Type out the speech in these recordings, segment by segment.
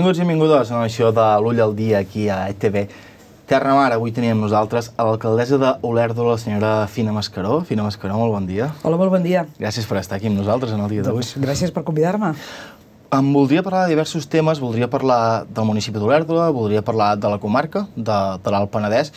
Benvinguts i benvingudes a una de l'Ull al dia aquí a ETV Terra Mar. Avui teníem nosaltres a l'alcaldessa d'Olerdo, la senyora Fina Mascaró. Fina Mascaró, molt bon dia. Hola, molt bon dia. Gràcies per estar aquí amb nosaltres en el dia d'avui. Doncs gràcies per convidar-me. Em voldria parlar de diversos temes, voldria parlar del municipi d'Olèrdola, voldria parlar de la comarca, de, de l'Alt Penedès,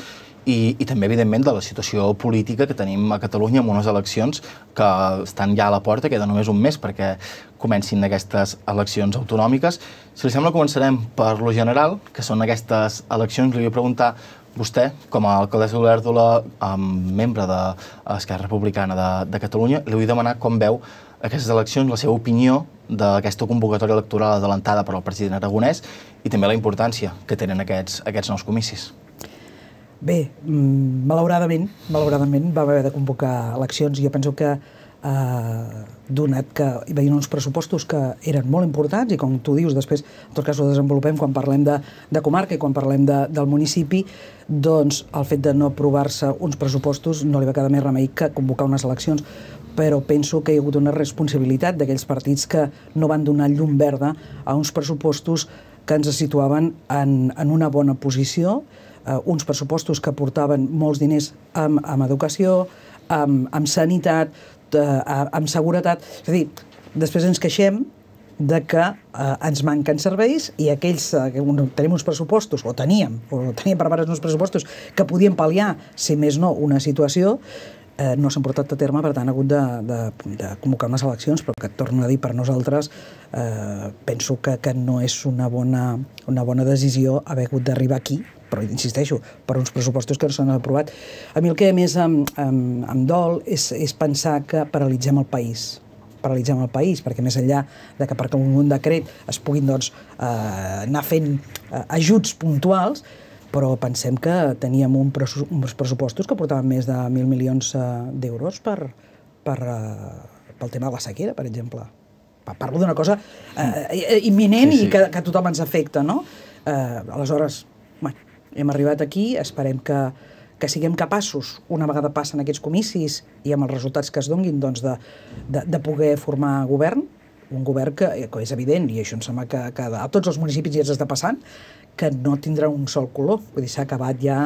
i, i també, evidentment, de la situació política que tenim a Catalunya amb unes eleccions que estan ja a la porta, queda només un mes perquè comencin aquestes eleccions autonòmiques. Si li sembla, començarem per lo general, que són aquestes eleccions. Li vull preguntar vostè, com a alcaldessa d'Olèrdola, membre de Esquerra Republicana de, de Catalunya, li vull demanar com veu aquestes eleccions, la seva opinió d'aquesta convocatòria electoral adelantada per al president Aragonès i també la importància que tenen aquests, aquests nous comicis. Bé, mm, malauradament, malauradament vam haver de convocar eleccions i jo penso que eh, donat que hi havia uns pressupostos que eren molt importants i com tu dius, després en tot cas ho desenvolupem quan parlem de, de comarca i quan parlem de, del municipi, doncs el fet de no aprovar-se uns pressupostos no li va quedar més remei que convocar unes eleccions però penso que hi ha hagut una responsabilitat d'aquells partits que no van donar llum verda a uns pressupostos que ens situaven en, en una bona posició, eh, uns pressupostos que portaven molts diners amb, amb educació, amb, amb sanitat, eh, amb seguretat. És a dir, després ens queixem de que eh, ens manquen serveis i aquells que eh, tenim uns pressupostos, o teníem, o teníem preparats uns pressupostos, que podien pal·liar, si més no, una situació, eh, no s'han portat a terme, per tant, ha hagut de, de, de convocar unes eleccions, però que torno a dir per nosaltres, eh, penso que, que no és una bona, una bona decisió haver hagut d'arribar aquí però insisteixo, per uns pressupostos que no s'han aprovat. A mi el que més em, em, em dol és, és pensar que paralitzem el país paralitzem el país, perquè més enllà de que per un decret es puguin doncs, eh, anar fent eh, ajuts puntuals, però pensem que teníem un pressu uns pressupostos que portaven més de mil milions eh, d'euros per, per, eh, pel tema de la sequera, per exemple. Parlo d'una cosa eh, eh, imminent sí, sí. i que, que a tothom ens afecta, no? Eh, aleshores, hem arribat aquí, esperem que, que siguem capaços, una vegada passen aquests comicis i amb els resultats que es donguin, doncs de, de, de poder formar govern, un govern que, que és evident, i això em sembla que, que a tots els municipis ja ens està passant, que no tindrà un sol color. Vull dir, s'ha acabat ja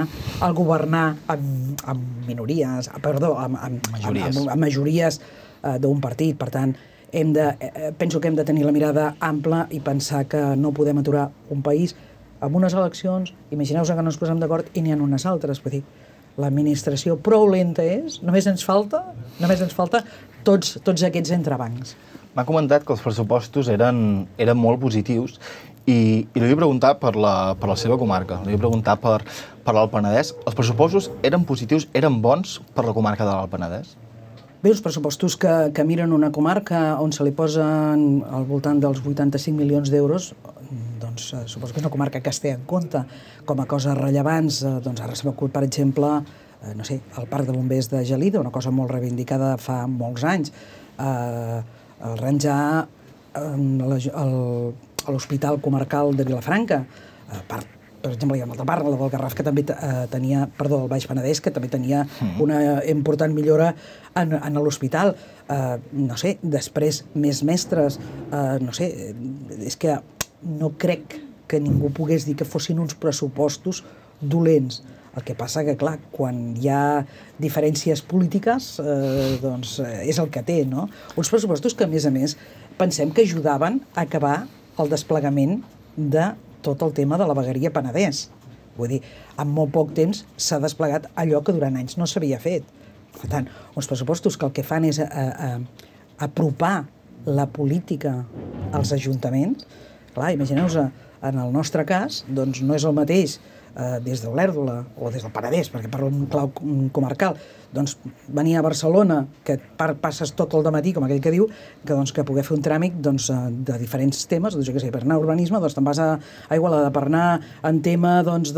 el governar amb, amb minories, perdó, amb, amb majories, amb, amb, amb majories eh, d'un partit. Per tant, hem de, eh, penso que hem de tenir la mirada ampla i pensar que no podem aturar un país amb unes eleccions, imagineu-vos que no ens posem d'acord i n'hi ha unes altres, vull dir, l'administració prou lenta és, només ens falta, només ens falta tots, tots aquests entrebancs. M'ha comentat que els pressupostos eren, eren molt positius i, i li vull preguntar per la, per la seva comarca, li vull preguntar per, per l'Alt Penedès. Els pressupostos eren positius, eren bons per la comarca de l'Alt Penedès? Bé, els pressupostos que, que miren una comarca on se li posen al voltant dels 85 milions d'euros, doncs, eh, suposo que és una comarca que es té en compte com a coses rellevants. Eh, doncs ara s'ha m'acut, per exemple, eh, no sé, el Parc de Bombers de Gelida, una cosa molt reivindicada fa molts anys. Eh, el Ranjar, l'Hospital Comarcal de Vilafranca, eh, per exemple, hi ha una altra part, la del Garraf, que també eh, tenia, perdó, del Baix Penedès, que també tenia mm. una important millora en, en l'hospital. Eh, no sé, després més mestres, eh, no sé, és que no crec que ningú pogués dir que fossin uns pressupostos dolents. El que passa que, clar, quan hi ha diferències polítiques, eh, doncs eh, és el que té, no? Uns pressupostos que, a més a més, pensem que ajudaven a acabar el desplegament de tot el tema de la vegueria Penedès. Vull dir, en molt poc temps s'ha desplegat allò que durant anys no s'havia fet. Per tant, uns pressupostos que el que fan és a, a, a apropar la política als ajuntaments, Clar, imagineu-vos, en el nostre cas, doncs no és el mateix eh, des de l'Èrdola o des del Penedès, perquè parlo un clau comarcal, doncs venir a Barcelona, que par passes tot el matí, com aquell que diu, que, doncs, que poder fer un tràmit doncs, eh, de diferents temes, doncs, jo què sé, per anar a urbanisme, doncs te'n vas a, a Igualada, per anar en tema doncs,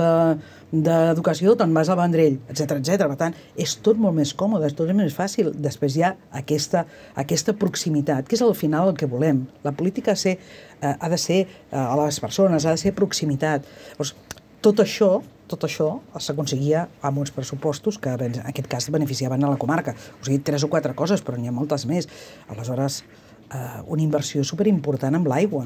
d'educació, de, te'n vas a Vendrell, etc etc. Per tant, és tot molt més còmode, és tot més fàcil. Després hi ha aquesta, aquesta proximitat, que és al final el que volem. La política ha de ser, eh, ha de ser eh, a les persones, ha de ser proximitat. Doncs, tot això tot això s'aconseguia amb uns pressupostos que en aquest cas beneficiaven a la comarca. O sigui, tres o quatre coses, però n'hi ha moltes més. Aleshores, eh, una inversió superimportant amb l'aigua,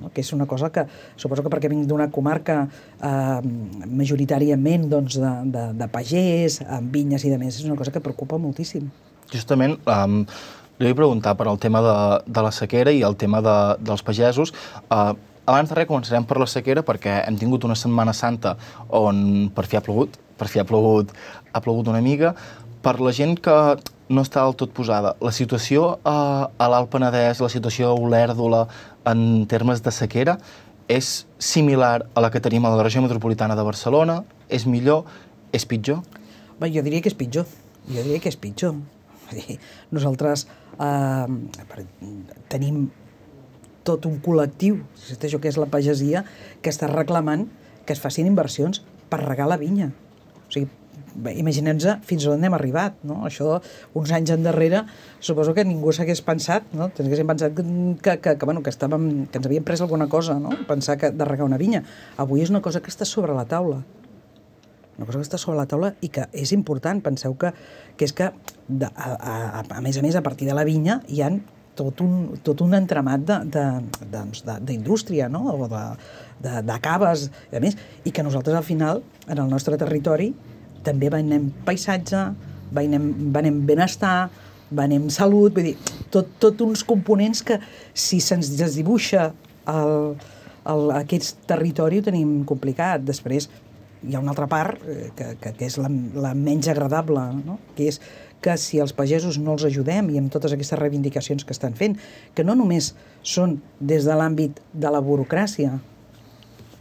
no? que és una cosa que suposo que perquè vinc d'una comarca eh, majoritàriament doncs, de, de, de pagès, amb vinyes i de més, és una cosa que preocupa moltíssim. Justament, um, li vull preguntar per al tema de, de la sequera i el tema de, dels pagesos. Uh, abans de res, començarem per la sequera, perquè hem tingut una setmana santa on per fi ha plogut, per fi ha plogut, ha plogut una mica. Per la gent que no està del tot posada, la situació a, eh, a l'Alt Penedès, la situació a Olèrdola, en termes de sequera, és similar a la que tenim a la regió metropolitana de Barcelona? És millor? És pitjor? Bé, jo diria que és pitjor. Jo diria que és pitjor. Nosaltres eh, tenim tot un col·lectiu, això que és la pagesia, que està reclamant que es facin inversions per regar la vinya. O sigui, imaginem-nos fins on hem arribat, no? Això, uns anys endarrere, suposo que ningú s'hagués pensat, no? T'haguessin pensat que, que, que, que, bueno, que, estàvem, que ens havien pres alguna cosa, no? Pensar que de regar una vinya. Avui és una cosa que està sobre la taula. Una cosa que està sobre la taula i que és important. Penseu que, que és que, de, a, a, a, a més a més, a partir de la vinya hi han tot un, tot un entramat doncs, d'indústria, doncs, no? o de, de, de caves, i a més, i que nosaltres al final, en el nostre territori, també venem paisatge, venem, venem benestar, venem salut, vull dir, tot, tot uns components que si se'ns desdibuixa el, el, aquest territori ho tenim complicat. Després, hi ha una altra part eh, que, que, que és la, la menys agradable, no? que és que si els pagesos no els ajudem i amb totes aquestes reivindicacions que estan fent, que no només són des de l'àmbit de la burocràcia,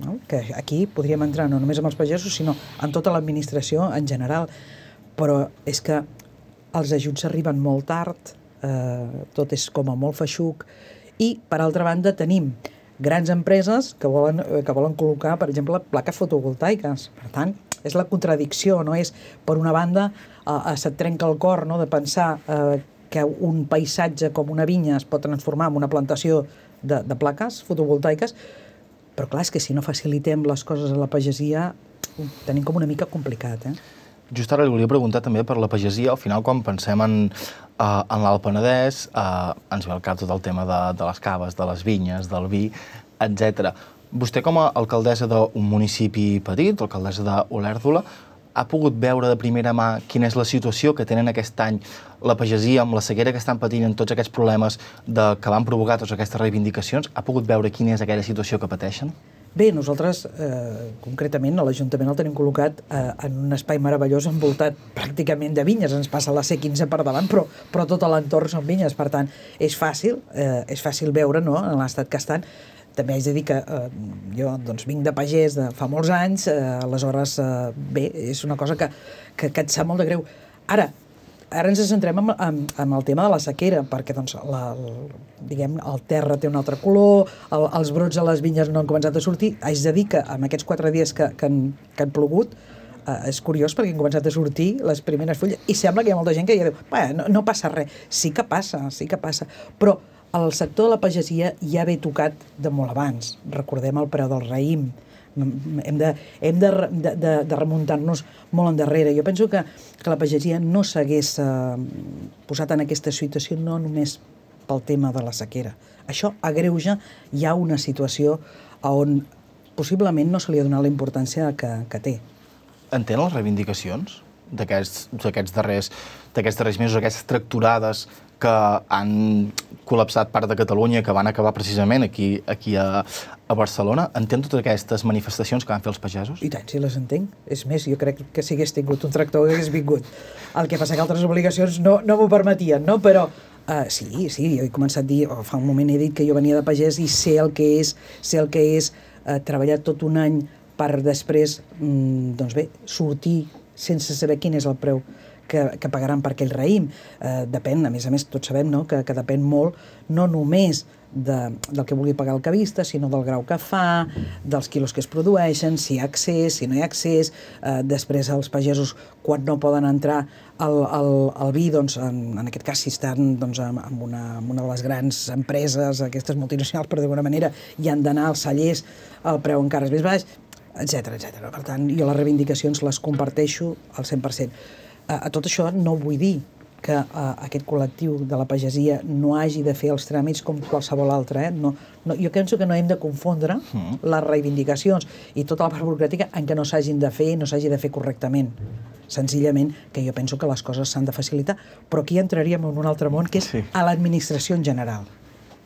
no? que aquí podríem entrar no només amb els pagesos, sinó en tota l'administració en general, però és que els ajuts arriben molt tard, eh, tot és com a molt feixuc, i, per altra banda, tenim grans empreses que volen, eh, que volen col·locar, per exemple, plaques fotovoltaiques. Per tant, és la contradicció, no és, per una banda, eh, se't trenca el cor no? de pensar eh, que un paisatge com una vinya es pot transformar en una plantació de, de plaques fotovoltaiques, però clar, és que si no facilitem les coses a la pagesia, ho tenim com una mica complicat, eh? Just ara li volia preguntar també per la pagesia. Al final, quan pensem en, uh, en l'Alt Penedès, eh, ens ve al cap tot el tema de, de les caves, de les vinyes, del vi, etc. Vostè, com a alcaldessa d'un municipi petit, alcaldessa d'Olèrdula, ha pogut veure de primera mà quina és la situació que tenen aquest any la pagesia amb la sequera que estan patint en tots aquests problemes de, que van provocar totes aquestes reivindicacions? Ha pogut veure quina és aquella situació que pateixen? Bé, nosaltres, eh, concretament, a l'Ajuntament el tenim col·locat eh, en un espai meravellós envoltat pràcticament de vinyes. Ens passa la C15 per davant, però, però tot l'entorn són vinyes. Per tant, és fàcil, eh, és fàcil veure no, en l'estat que estan també haig de dir que eh, jo doncs, vinc de pagès de fa molts anys, eh, aleshores, eh, bé, és una cosa que, que, que et sap molt de greu. Ara, ara ens centrem en, en, en el tema de la sequera, perquè doncs, la, el, diguem, el terra té un altre color, el, els brots a les vinyes no han començat a sortir. Haig de dir que en aquests quatre dies que, que, han, que han plogut, eh, és curiós perquè han començat a sortir les primeres fulles i sembla que hi ha molta gent que ja diu no, no passa res, sí que passa, sí que passa, però el sector de la pagesia ja ve tocat de molt abans. Recordem el preu del raïm, hem de, hem de, de, de, de remuntar-nos molt endarrere. Jo penso que, que la pagesia no s'hagués eh, posat en aquesta situació no només pel tema de la sequera. Això agreuja ha una situació on possiblement no se li ha donat la importància que, que té. Entén les reivindicacions? d'aquests darrers, darrers mesos, aquestes tracturades que han col·lapsat part de Catalunya, que van acabar precisament aquí, aquí a, a Barcelona. Entén totes aquestes manifestacions que van fer els pagesos? I tant, si les entenc. És més, jo crec que si hagués tingut un tractor hagués vingut. El que passa que altres obligacions no, no m'ho permetien, no? Però Uh, sí, sí, jo he començat a dir, oh, fa un moment he dit que jo venia de pagès i sé el que és, sé el que és uh, treballar tot un any per després, mm, doncs bé, sortir sense saber quin és el preu que, que pagaran per aquell raïm. Eh, depèn, a més a més, tots sabem no? que, que depèn molt no només de, del que vulgui pagar el cavista, sinó del grau que fa, dels quilos que es produeixen, si hi ha accés, si no hi ha accés, eh, després els pagesos, quan no poden entrar al, al, al vi, doncs, en, en aquest cas, si estan doncs, amb, una, amb una de les grans empreses, aquestes multinacionals, per d'alguna manera, i han d'anar als cellers, el preu encara és més baix etc etc. Per tant, jo les reivindicacions les comparteixo al 100%. A, a tot això no vull dir que aquest col·lectiu de la pagesia no hagi de fer els tràmits com qualsevol altre. Eh? No, no, jo penso que no hem de confondre mm-hmm. les reivindicacions i tota la part burocràtica en què no s'hagin de fer i no s'hagi de fer correctament. Senzillament que jo penso que les coses s'han de facilitar, però aquí entraríem en un altre món que és sí. a l'administració en general.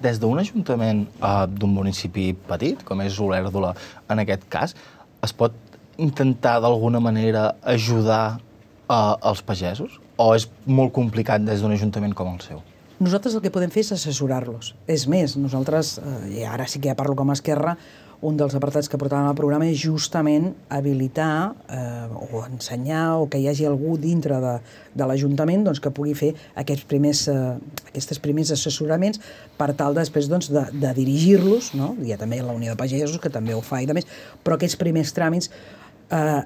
Des d'un ajuntament eh, d'un municipi petit, com és Olèrdola en aquest cas, es pot intentar d'alguna manera ajudar a, eh, els pagesos? O és molt complicat des d'un ajuntament com el seu? Nosaltres el que podem fer és assessorar-los. És més, nosaltres, eh, i ara sí que ja parlo com a Esquerra, un dels apartats que portàvem al programa és justament habilitar eh, o ensenyar o que hi hagi algú dintre de, de l'Ajuntament doncs, que pugui fer aquests primers, eh, aquestes primers assessoraments per tal després doncs, de, de dirigir-los, no? hi ha també la Unió de Pagesos que també ho fa i de més, però aquests primers tràmits eh,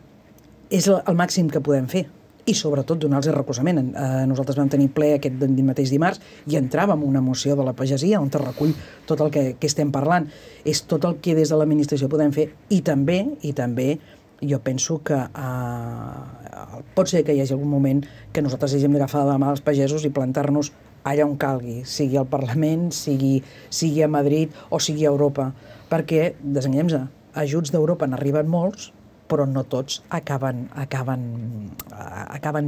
és el, el màxim que podem fer i sobretot donar-los recolzament. Eh, nosaltres vam tenir ple aquest mateix dimarts i entràvem una moció de la pagesia on es recull tot el que, que estem parlant. És tot el que des de l'administració podem fer i també i també jo penso que eh, pot ser que hi hagi algun moment que nosaltres hàgim d'agafar de la mà dels pagesos i plantar-nos allà on calgui, sigui al Parlament, sigui, sigui a Madrid o sigui a Europa, perquè, desenganyem se ajuts d'Europa n'arriben molts, però no tots acaben, acaben, acaben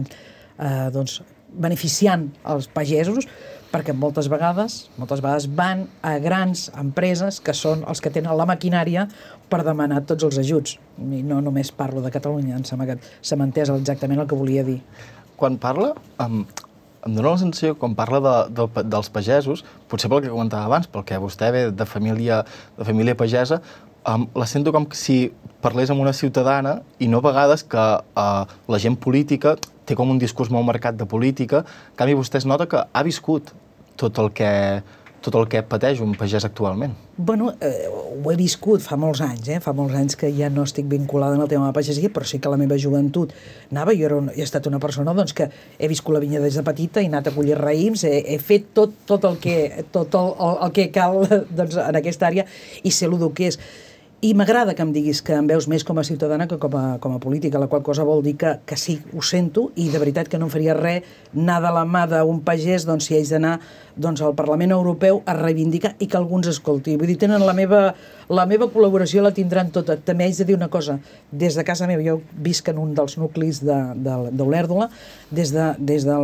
eh, doncs, beneficiant els pagesos perquè moltes vegades, moltes vegades van a grans empreses que són els que tenen la maquinària per demanar tots els ajuts. I no només parlo de Catalunya, em sembla que se m'entès exactament el que volia dir. Quan parla, em, em dóna la sensació, quan parla de, de, dels pagesos, potser pel que comentava abans, pel que vostè ve de família, de família pagesa, em, la sento com si parlés amb una ciutadana i no a vegades que eh, la gent política té com un discurs molt marcat de política, en canvi vostè es nota que ha viscut tot el que tot el que pateix un pagès actualment. Bueno, eh, ho he viscut fa molts anys, eh? fa molts anys que ja no estic vinculada en el tema de la pagesia, però sí que la meva joventut anava, jo era un, he estat una persona doncs, que he viscut la vinya des de petita, he anat a collir raïms, he, he fet tot, tot, el que, tot el, el, el que cal doncs, en aquesta àrea i sé el que és. I m'agrada que em diguis que em veus més com a ciutadana que com a, com a política, la qual cosa vol dir que, que sí, ho sento, i de veritat que no em faria res anar de la mà d'un pagès, doncs, si haig d'anar doncs, al Parlament Europeu a reivindicar i que alguns escolti. Vull dir, tenen la meva, la meva col·laboració la tindran tota. També haig de dir una cosa, des de casa meva, jo visc en un dels nuclis d'Olèrdola, de, de des, de, des de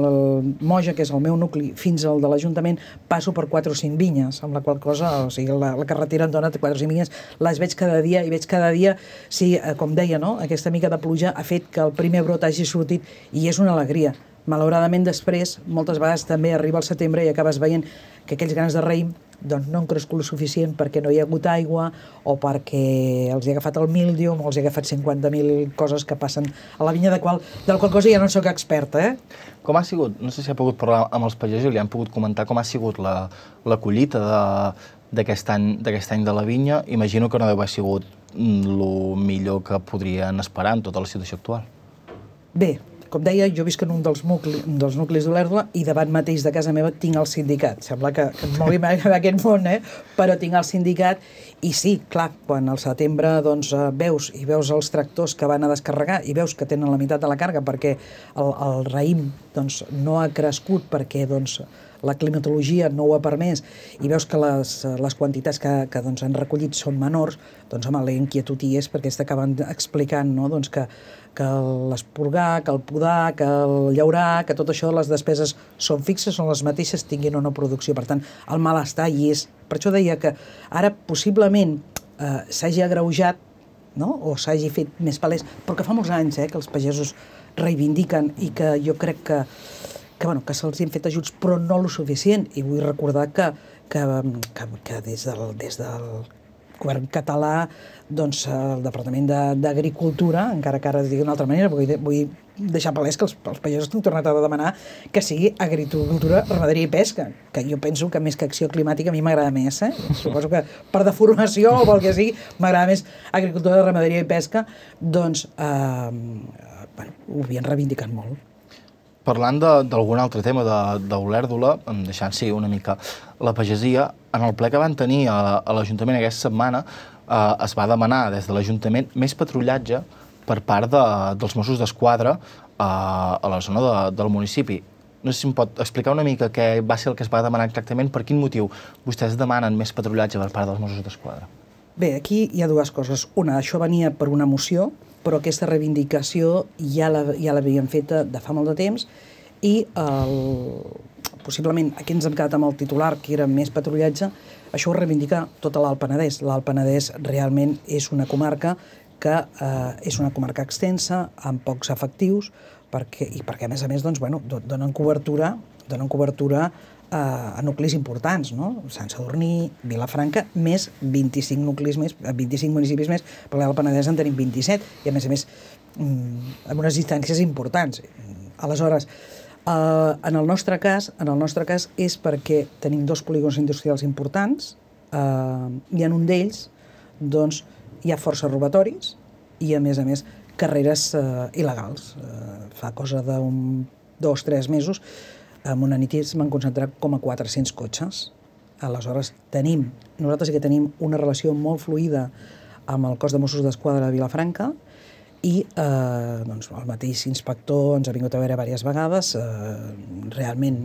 Moja, que és el meu nucli, fins al de l'Ajuntament, passo per 4 o 5 vinyes, amb la qual cosa, o sigui, la, la carretera em dona 4 o 5 vinyes, les veig cada cada dia i veig cada dia, sí, eh, com deia, no? aquesta mica de pluja ha fet que el primer brot hagi sortit i és una alegria. Malauradament després, moltes vegades també arriba el setembre i acabes veient que aquells grans de raïm doncs no han crescut el suficient perquè no hi ha hagut aigua o perquè els hi ha agafat el míldium o els hi ha agafat 50.000 coses que passen a la vinya de qual, del qual cosa ja no sóc experta. Eh? Com ha sigut, no sé si ha pogut parlar amb els pagesos i li han pogut comentar com ha sigut la, la collita de, d'aquest any, any de la vinya, imagino que no deu haver sigut el mm, millor que podrien esperar en tota la situació actual. Bé, com deia, jo visc en un dels, nucli, un dels nuclis d'Olèrdola i davant mateix de casa meva tinc el sindicat. Sembla que, que em mogui en aquest món, eh? però tinc el sindicat i sí, clar, quan al setembre doncs, eh, veus i veus els tractors que van a descarregar i veus que tenen la meitat de la càrrega perquè el, el raïm doncs, no ha crescut perquè doncs, la climatologia no ho ha permès i veus que les, les quantitats que, que doncs, han recollit són menors, doncs home, la inquietud hi és perquè està acabant explicant no? doncs que, que l'esporgar, que el podar, que el llaurar, que tot això, de les despeses són fixes, són les mateixes, tinguin o no producció. Per tant, el malestar hi és. Per això deia que ara possiblement eh, s'hagi agreujat no? o s'hagi fet més palès, però que fa molts anys eh, que els pagesos reivindiquen i que jo crec que que, bueno, que se'ls han fet ajuts, però no lo suficient. I vull recordar que, que, que, que des, del, des del govern català, doncs el Departament d'Agricultura, de, encara que ara es digui d'una altra manera, vull, vull deixar palès que els, els pagesos han tornat a demanar que sigui agricultura, ramaderia i pesca, que jo penso que més que acció climàtica a mi m'agrada més, eh? suposo que per deformació o pel que sigui, m'agrada més agricultura, ramaderia i pesca, doncs eh, bueno, ho havien reivindicat molt. Parlant d'algun altre tema d'Olèrdula, de, de deixant sí una mica la pagesia, en el ple que van tenir a, a l'Ajuntament aquesta setmana eh, es va demanar des de l'Ajuntament més patrullatge per part de, dels Mossos d'Esquadra eh, a la zona de, del municipi. No sé si em pot explicar una mica què va ser el que es va demanar exactament, per quin motiu vostès demanen més patrullatge per part dels Mossos d'Esquadra. Bé, aquí hi ha dues coses. Una, això venia per una moció, però aquesta reivindicació ja la, ja feta de fa molt de temps i el, possiblement aquí ens hem quedat amb el titular, que era més patrullatge, això ho reivindica tota l'Alt Penedès. L'Alt Penedès realment és una comarca que eh, és una comarca extensa, amb pocs efectius, perquè, i perquè a més a més doncs, bueno, donen cobertura donen cobertura eh, a nuclis importants, no? Sant Sadurní, Vilafranca, més 25 nuclis més, 25 eh, municipis més, per al Penedès en tenim 27, i a més a més mm, amb unes distàncies importants. Aleshores, eh, en el nostre cas, en el nostre cas és perquè tenim dos polígons industrials importants eh, i en un d'ells doncs, hi ha força robatoris i, a més a més, carreres eh, il·legals. Eh, fa cosa d'un dos, tres mesos en una nit es van concentrar com a 400 cotxes. Aleshores, tenim, nosaltres sí que tenim una relació molt fluida amb el cos de Mossos d'Esquadra de Vilafranca i eh, doncs, el mateix inspector ens ha vingut a veure diverses vegades. Eh, realment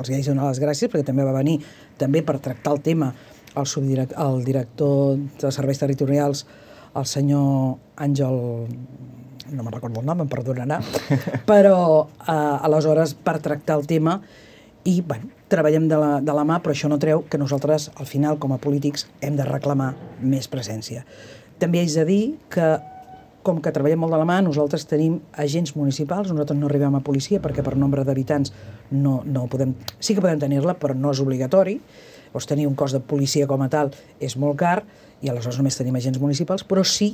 els haig de donar les gràcies perquè també va venir també per tractar el tema el, el director de serveis territorials, el senyor Àngel no me'n recordo el nom, em perdonarà, però eh, aleshores per tractar el tema i bueno, treballem de la, de la mà, però això no treu que nosaltres, al final, com a polítics, hem de reclamar més presència. També és a dir que com que treballem molt de la mà, nosaltres tenim agents municipals, nosaltres no arribem a policia perquè per nombre d'habitants no, no podem... Sí que podem tenir-la, però no és obligatori. Llavors, tenir un cos de policia com a tal és molt car i aleshores només tenim agents municipals, però sí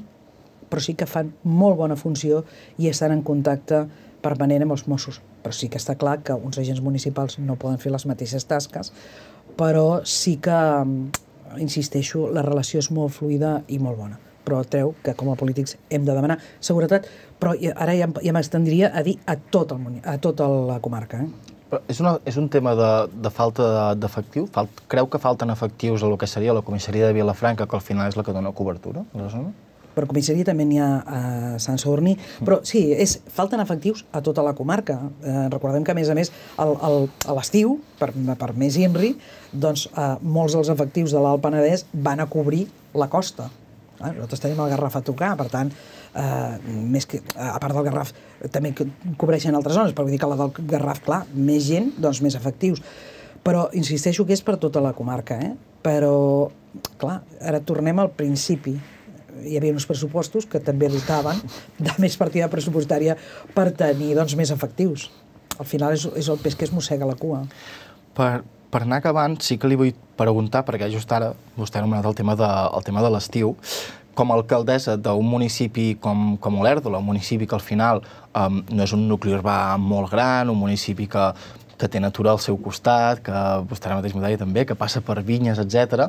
però sí que fan molt bona funció i estan en contacte permanent amb els Mossos. Però sí que està clar que uns agents municipals no poden fer les mateixes tasques, però sí que, mm, insisteixo, la relació és molt fluida i molt bona però treu que com a polítics hem de demanar seguretat, però ara ja, ja m'estendria a dir a, tot el, a tota la comarca. Eh? Però és, una, és un tema de, de falta d'efectiu? Falt, creu que falten efectius a el que seria la comissaria de Vilafranca, que al final és la que dona cobertura a la zona? per comissaria també n'hi ha a Sant Sorni, mm. però sí, és, falten efectius a tota la comarca. Eh, recordem que, a més a més, el, el, a l'estiu, per, per més INRI, doncs eh, molts dels efectius de l'Alt Penedès van a cobrir la costa. Eh? Nosaltres tenim el Garraf a tocar, per tant, eh, més que, a part del Garraf, també cobreixen altres zones, però vull dir que la del Garraf, clar, més gent, doncs més efectius. Però insisteixo que és per tota la comarca, eh? però, clar, ara tornem al principi hi havia uns pressupostos que també dotaven de més partida pressupostària per tenir doncs, més efectius. Al final és, és el pes que es mossega la cua. Per, per anar acabant, sí que li vull preguntar, perquè just ara vostè ha anomenat el tema de, el tema de l'estiu, com a alcaldessa d'un municipi com, com Olèrdola, un municipi que al final um, no és un nucli urbà molt gran, un municipi que, que té natura al seu costat, que vostè ara mateix m'ho deia també, que passa per vinyes, etc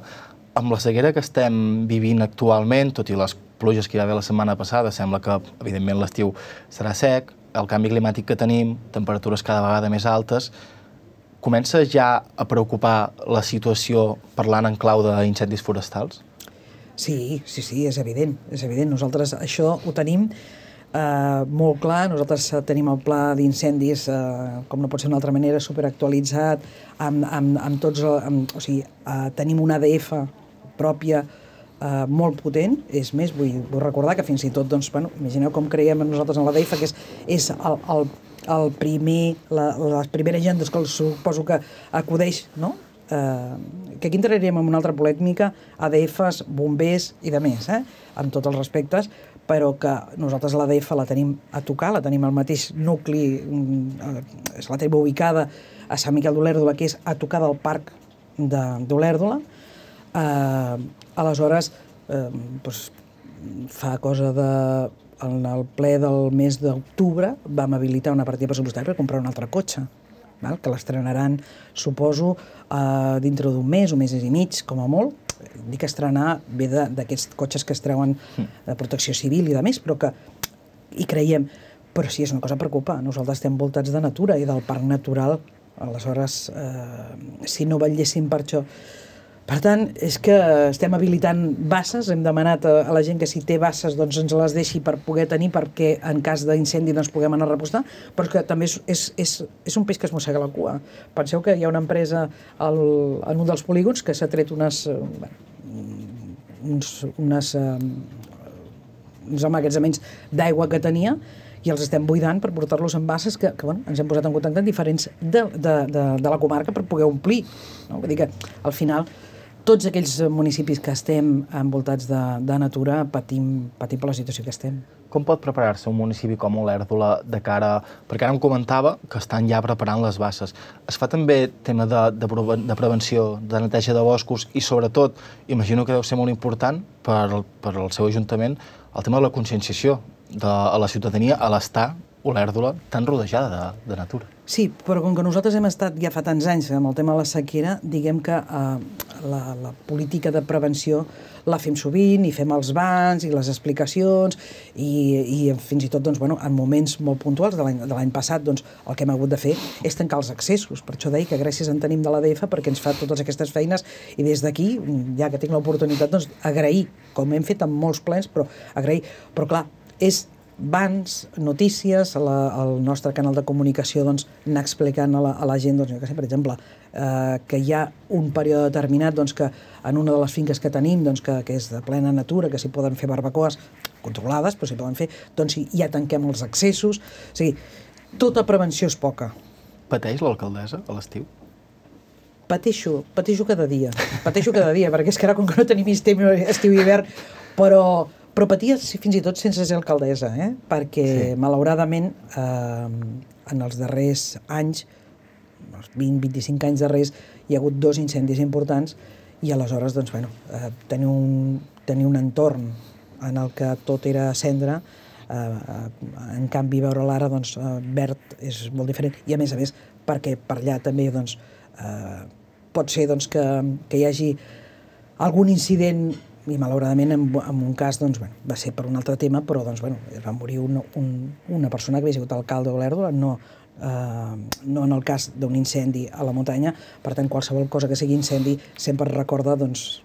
amb la sequera que estem vivint actualment, tot i les pluges que hi va haver la setmana passada, sembla que, evidentment, l'estiu serà sec, el canvi climàtic que tenim, temperatures cada vegada més altes, comença ja a preocupar la situació parlant en clau d'incendis forestals? Sí, sí, sí, és evident, és evident. Nosaltres això ho tenim eh, molt clar. Nosaltres eh, tenim el pla d'incendis, eh, com no pot ser d'una altra manera, superactualitzat, amb, amb, amb tots... Amb, o sigui, eh, tenim una ADF pròpia eh, molt potent, és més, vull, vull recordar que fins i tot, doncs, bueno, imagineu com creiem nosaltres en la DEIFA, que és, és el, el, el primer, la, les primeres gendes que suposo que acudeix, no?, eh, que aquí entraríem en una altra polèmica, ADFs, bombers i de més, eh? amb tots els respectes, però que nosaltres l'ADF la tenim a tocar, la tenim al mateix nucli, eh, és la tenim ubicada a Sant Miquel d'Olèrdola, que és a tocar del parc de d'Olèrdola, de, Eh, aleshores, eh, doncs, fa cosa de en el ple del mes d'octubre vam habilitar una partida pressupostària per comprar un altre cotxe, val? que l'estrenaran, suposo, eh, dintre d'un mes, un mes i mig, com a molt. Dic estrenar ve d'aquests cotxes que es treuen hmm. de protecció civil i de més, però que hi creiem. Però sí, és una cosa preocupa. Nosaltres estem voltats de natura i del parc natural. Aleshores, eh, si no vetlléssim per això, per tant, és que estem habilitant basses, hem demanat a, la gent que si té basses doncs ens les deixi per poder tenir perquè en cas d'incendi doncs puguem anar a repostar, però que també és, és, és, és un peix que es mossega la cua. Penseu que hi ha una empresa al, en un dels polígons que s'ha tret unes, eh, bueno, uns, unes, eh, uns amagatzaments d'aigua que tenia i els estem buidant per portar-los en basses que, que bueno, ens hem posat en contacte amb diferents de, de, de, de la comarca per poder omplir. No? Vull dir que al final tots aquells municipis que estem envoltats de, de natura patim, patim per la situació que estem. Com pot preparar-se un municipi com l'Èrdola de cara... Perquè ara em comentava que estan ja preparant les basses. Es fa també tema de, de, de prevenció, de neteja de boscos i, sobretot, imagino que deu ser molt important per, per al seu ajuntament el tema de la conscienciació de a la ciutadania a l'estar l'Èrdola tan rodejada de, de natura. Sí, però com que nosaltres hem estat ja fa tants anys amb el tema de la sequera, diguem que eh, la, la política de prevenció la fem sovint i fem els bans i les explicacions i, i fins i tot doncs, bueno, en moments molt puntuals de l'any passat doncs, el que hem hagut de fer és tancar els accessos. Per això deia que gràcies en tenim de l'ADF perquè ens fa totes aquestes feines i des d'aquí, ja que tinc l'oportunitat, doncs, agrair, com hem fet en molts plens, però agrair. Però clar, és bans, notícies, la, el nostre canal de comunicació doncs, anar explicant a la, a la gent, doncs, jo que sé, per exemple, eh, que hi ha un període determinat doncs, que en una de les finques que tenim, doncs, que, que és de plena natura, que s'hi poden fer barbacoes controlades, però s'hi poden fer, doncs ja tanquem els accessos. O sigui, tota prevenció és poca. Pateix l'alcaldessa a l'estiu? Pateixo, pateixo cada dia, pateixo cada dia, perquè és que ara com que no tenim estiu, estiu i hivern, però, però patia fins i tot sense ser alcaldessa, eh? perquè sí. malauradament eh, en els darrers anys eh, els 20-25 anys darrers hi ha hagut dos incendis importants i aleshores doncs, bueno, eh, tenir, un, tenir un entorn en el que tot era cendra, eh, eh en canvi veure l'ara doncs, eh, verd és molt diferent i a més a més perquè per allà també doncs, eh, pot ser doncs, que, que hi hagi algun incident i malauradament en, en un cas doncs, bueno, va ser per un altre tema, però doncs, bueno, va morir un, un, una persona que havia sigut alcalde de d'Olèrdola, no, Eh, no en el cas d'un incendi a la muntanya. Per tant, qualsevol cosa que sigui incendi sempre recorda doncs,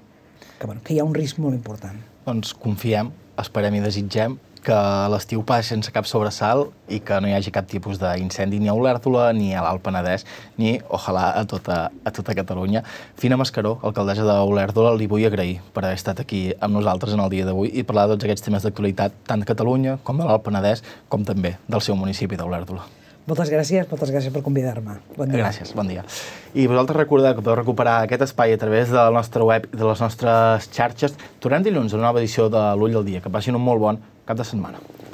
que, bueno, que hi ha un risc molt important. Doncs confiem, esperem i desitgem que l'estiu passi sense cap sobresalt i que no hi hagi cap tipus d'incendi ni a Olèrdola, ni a l'Alt Penedès, ni, ojalà, a tota, a tota Catalunya. Fina Mascaró, alcaldessa d'Olèrdola, li vull agrair per haver estat aquí amb nosaltres en el dia d'avui i parlar de tots aquests temes d'actualitat, tant de Catalunya com de l'Alt Penedès, com també del seu municipi d'Olèrdola. Moltes gràcies, moltes gràcies per convidar-me. Bon dia. Gràcies, bon dia. I vosaltres recordeu que podeu recuperar aquest espai a través de la nostra web i de les nostres xarxes. Tornem dilluns a una nova edició de l'Ull del Dia. Que passin un molt bon cap de setmana.